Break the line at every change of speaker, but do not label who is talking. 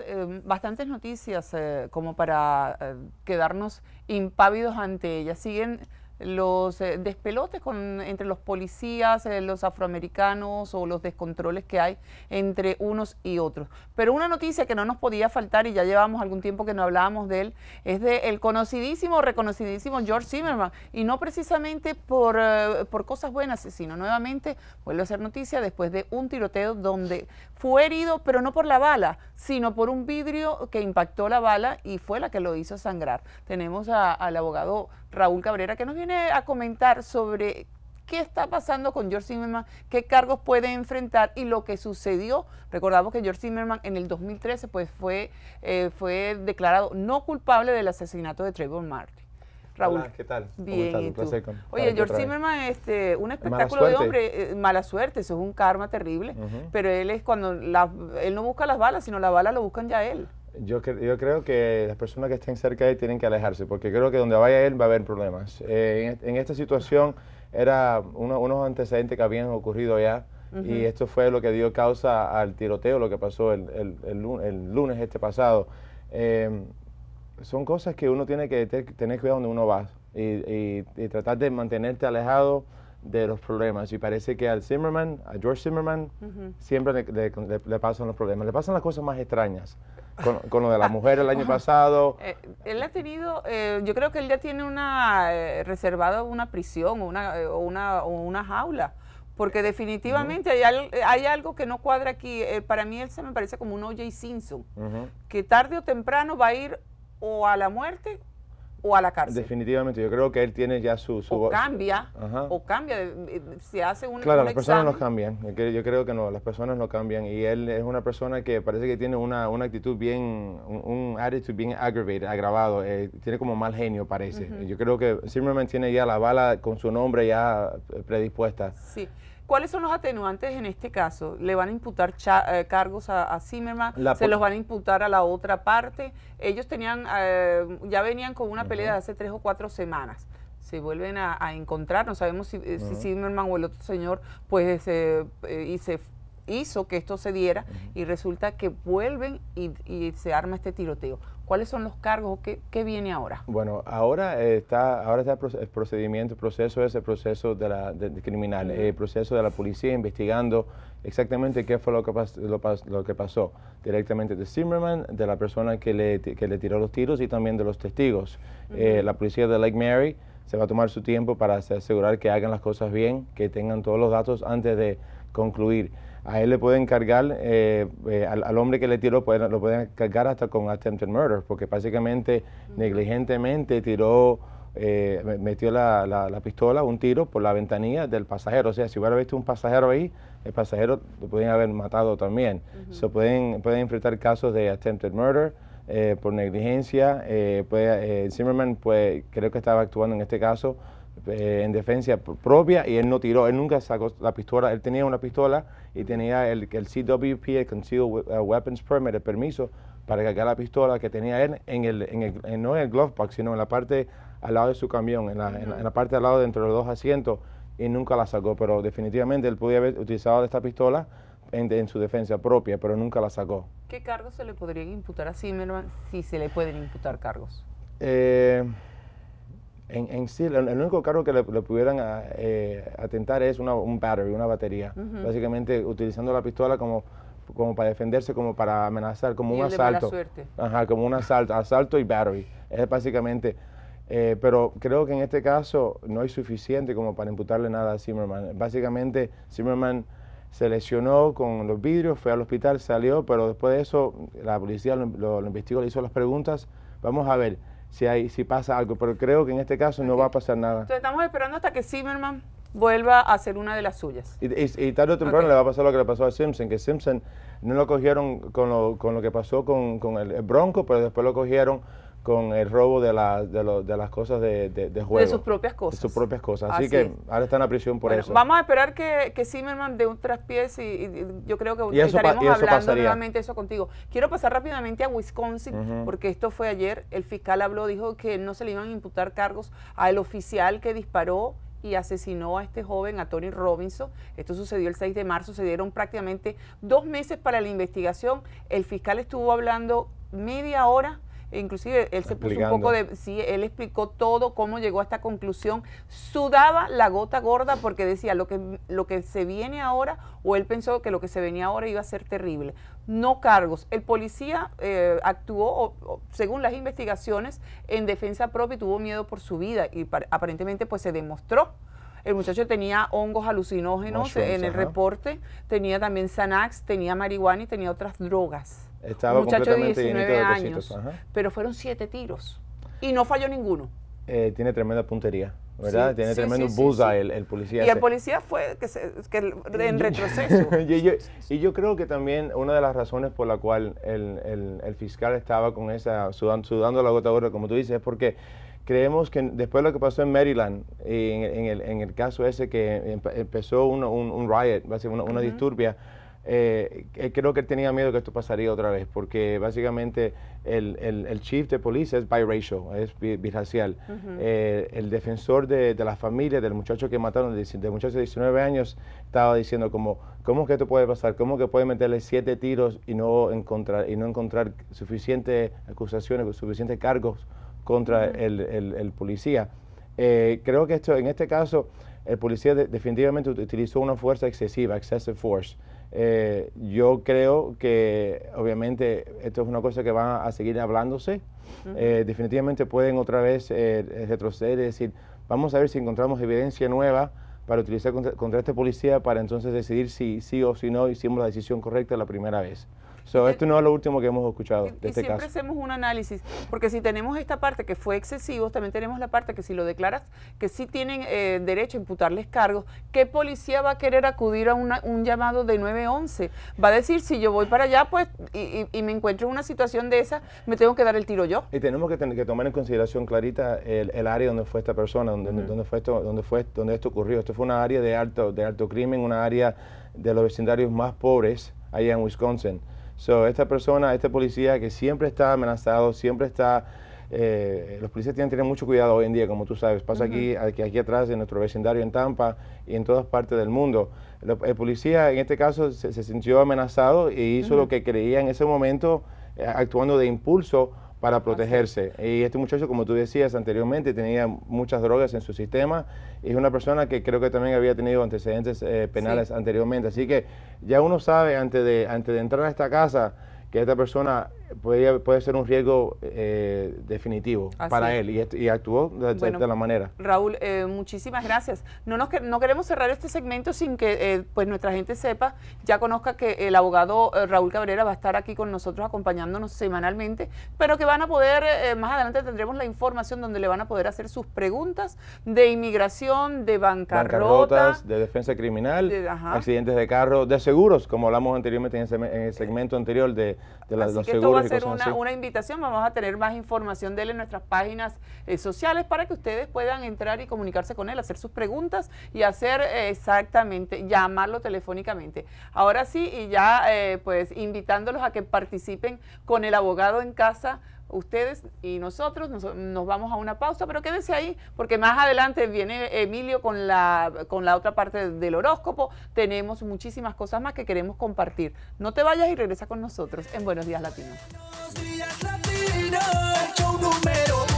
Eh, bastantes noticias eh, como para eh, quedarnos impávidos ante ellas. Siguen los eh, despelotes con, entre los policías, eh, los afroamericanos o los descontroles que hay entre unos y otros. Pero una noticia que no nos podía faltar y ya llevamos algún tiempo que no hablábamos de él, es de el conocidísimo, reconocidísimo George Zimmerman. Y no precisamente por, eh, por cosas buenas, sino nuevamente vuelve a ser noticia después de un tiroteo donde fue herido, pero no por la bala, sino por un vidrio que impactó la bala y fue la que lo hizo sangrar. Tenemos a, al abogado Raúl Cabrera, que nos viene a comentar sobre qué está pasando con George Zimmerman, qué cargos puede enfrentar y lo que sucedió. Recordamos que George Zimmerman en el 2013 pues, fue, eh, fue declarado no culpable del asesinato de Trayvon Martin.
Raúl. ¿qué tal? Bien, Oye, George Zimmerman,
este, un espectáculo de hombre, eh, mala suerte, eso es un karma terrible, pero él es cuando, él no busca las balas, sino la balas lo buscan ya él.
Yo, yo creo que las personas que estén cerca de él tienen que alejarse, porque creo que donde vaya él va a haber problemas. Eh, en, esta situación era unos antecedentes que habían ocurrido ya y esto fue lo que dio causa al tiroteo, lo que pasó el, lunes este pasado. Eh, son cosas que uno tiene que tener cuidado donde uno va y, y tratar de mantenerte alejado de los problemas y parece que al Zimmerman, a George Zimmerman, siempre le, pasan los problemas, le pasan las cosas más extrañas. Con, lo de la mujer el año pasado.
Eh, él ha tenido, eh, yo creo que él ya tiene una eh, una prisión o una, una, jaula, porque definitivamente hay, algo que no cuadra aquí. para mí él se me parece como un O.J. Simpson, que tarde o temprano va a ir o a la muerte o a la cárcel.
Definitivamente, yo creo que él tiene ya su... o cambia, o
cambia, se hace un Claro, las personas no
cambian, yo creo que no, las personas no cambian y él es una persona que parece que tiene una, actitud bien, un, attitude bien aggravated, agravado, eh, tiene como mal genio parece. Yo creo que Zimmerman tiene ya la bala con su nombre ya eh, predispuesta. Sí.
¿Cuáles son los atenuantes en este caso? ¿Le van a imputar eh, cargos a, Zimmerman? ¿Se los van a imputar a la otra parte? Ellos tenían, eh, ya venían con una pelea de hace tres o cuatro semanas. Se vuelven a, encontrar, no sabemos si, eh, Zimmerman o el otro señor, pues, eh, y se hizo que esto se diera y resulta que vuelven y, se arma este tiroteo. ¿Cuáles son los cargos? ¿Qué, qué viene ahora?
Bueno, ahora eh, está, ahora está el procedimiento, el proceso es el proceso de la, criminal, eh, el proceso de la policía investigando exactamente qué fue lo que, lo, que pasó directamente de Zimmerman, de la persona que le, que le tiró los tiros y también de los testigos. Eh, la policía de Lake Mary se va a tomar su tiempo para asegurar que hagan las cosas bien, que tengan todos los datos antes de concluir. A él le pueden cargar, eh, eh, al, hombre que le tiró, lo pueden cargar hasta con attempted murder, porque básicamente negligentemente tiró, eh, metió la, la, pistola, un tiro por la ventanilla del pasajero. O sea, si hubiera visto un pasajero ahí, el pasajero lo pueden haber matado también. Se pueden, pueden enfrentar casos de attempted murder. por negligencia, Zimmerman pues, creo que estaba actuando en este caso eh, en defensa propia y él no tiró, él nunca sacó la pistola, él tenía una pistola y tenía el, el CWP, el Concealed uh, Weapons Permit, el permiso para cargar la pistola que tenía él en el, no en el glove box, sino en la parte al lado de su camión, en la, parte al lado de entre los dos asientos y nunca la sacó, pero definitivamente él podía haber utilizado esta pistola en, su defensa propia, pero nunca la sacó.
¿Qué cargos se le podrían imputar a Zimmerman si se le pueden imputar cargos?
Eh, en, sí, el, único cargo que le, pudieran ah, eh, atentar es una, un battery, una batería. Básicamente utilizando la pistola como, como para defenderse, como para amenazar, como un asalto. Ajá, como un asalto, asalto y battery. Es básicamente. Eh, pero creo que en este caso no hay suficiente como para imputarle nada a Zimmerman. Básicamente, Zimmerman se lesionó con los vidrios, fue al hospital, salió, pero después de eso la policía lo investigó, le hizo las preguntas. Vamos a ver, si, hay, si pasa algo, pero creo que en este caso no va a pasar nada. Entonces
estamos esperando hasta que Zimmerman vuelva a hacer una de las suyas.
Y, tarde o temprano le va a pasar lo que le pasó a Simpson, que Simpson no lo cogieron con lo, con lo que pasó con, con el Bronco, pero después lo cogieron con el robo de, la, de, las cosas de, de, de, juego. De sus propias cosas. sus propias cosas. Así, que ahora está en la prisión por eso.
Vamos a esperar que, que Zimmerman dé un traspiés y, yo creo que estaremos hablando nuevamente eso contigo. Quiero pasar rápidamente a Wisconsin, porque esto fue ayer. El fiscal habló, dijo que no se le iban a imputar cargos al oficial que disparó y asesinó a este joven, a Tony Robinson. Esto sucedió el 6 de marzo, se dieron prácticamente dos meses para la investigación. El fiscal estuvo hablando media hora inclusive él se puso un poco de, sí, él explicó todo, cómo llegó a esta conclusión, sudaba la gota gorda porque decía lo que, lo que se viene ahora, o él pensó que lo que se venía ahora iba a ser terrible. No cargos. El policía eh, actuó, según las investigaciones, en defensa propia y tuvo miedo por su vida y aparentemente pues se demostró el muchacho tenía hongos alucinógenos en el reporte, tenía también Xanax, tenía marihuana y tenía otras drogas. Estaba un muchacho de 19 años, pero fueron siete tiros y no falló ninguno.
Eh, tiene tremenda puntería. ¿verdad? Tiene tremendo el, policía. Y el
policía fue que, que en retroceso.
y, yo, creo que también una de las razones por la cual el, el, fiscal estaba con esa, sudando, sudando la gota gorda, como tú dices, es porque creemos que después de lo que pasó en Maryland, en, el, en el, caso ese que empezó un, riot, una, disturbia, eh, eh, creo que él tenía miedo que esto pasaría otra vez, porque básicamente el, chief de policía es biracial, es birracial. Eh, el defensor de, la familia, del muchacho que mataron, del, muchacho de 19 años, estaba diciendo como, ¿cómo es que esto puede pasar? ¿Cómo que puede meterle siete tiros y no encontrar, y no encontrar suficientes acusaciones, suficientes cargos contra el, el, policía. Eh, creo que esto, en este caso, el policía definitivamente utilizó una fuerza excesiva, excessive force. Eh, yo creo que obviamente esto es una cosa que va a seguir hablándose. Eh, definitivamente pueden otra vez retroceder y decir, vamos a ver si encontramos evidencia nueva para utilizar contra, contra este policía para entonces decidir si sí o si no hicimos la decisión correcta la primera vez. Eh, esto no es lo último que hemos escuchado y, este siempre
hacemos un análisis, porque si tenemos esta parte que fue excesivo, también tenemos la parte que si lo declaras, que sí tienen eh, derecho a imputarles cargos, ¿qué policía va a querer acudir a un llamado de 911? Va a decir, si yo voy para allá pues y, me encuentro en una situación de esa, me tengo que dar el tiro yo.
Y tenemos que, tener, que tomar en consideración, Clarita, el, área donde fue esta persona, donde, donde, fue esto, donde, fue, donde esto ocurrió. Esto fue una área de alto, de alto crimen, una área de los vecindarios más pobres allá en Wisconsin. So, esta persona, este policía que siempre está amenazado, siempre está... Eh, los policías tienen que tener mucho cuidado hoy en día, como tú sabes. Pasa aquí, aquí, aquí, atrás, en nuestro vecindario en Tampa y en todas partes del mundo. El, policía en este caso se, sintió amenazado y hizo lo que creía en ese momento, eh, actuando de impulso para protegerse. Y este muchacho, como tú decías anteriormente, tenía muchas drogas en su sistema es una persona que creo que también había tenido antecedentes eh, penales anteriormente. Así que ya uno sabe antes de, antes de entrar a esta casa que esta persona puede, ser un riesgo eh, definitivo para él y, actuó de, la manera.
Raúl, eh, muchísimas gracias. No, nos, no queremos cerrar este segmento sin que eh, pues nuestra gente sepa, ya conozca que el abogado Raúl Cabrera va a estar aquí con nosotros acompañándonos semanalmente, pero que van a poder, más adelante tendremos la información donde le van a poder hacer sus preguntas de inmigración, de bancarrota,
de defensa criminal, accidentes de carro, de seguros, como hablamos anteriormente en, el segmento anterior de, los seguros va a ser una,
invitación, vamos a tener más información de él en nuestras páginas eh, sociales para que ustedes puedan entrar y comunicarse con él, hacer sus preguntas y hacer eh, exactamente, llamarlo telefónicamente. Ahora sí, y ya eh, pues invitándolos a que participen con el abogado en casa ustedes y nosotros nos, vamos a una pausa, pero quédense ahí porque más adelante viene Emilio con la, con la otra parte del horóscopo. Tenemos muchísimas cosas más que queremos compartir. No te vayas y regresa con nosotros en Buenos Días Latinos. Latino,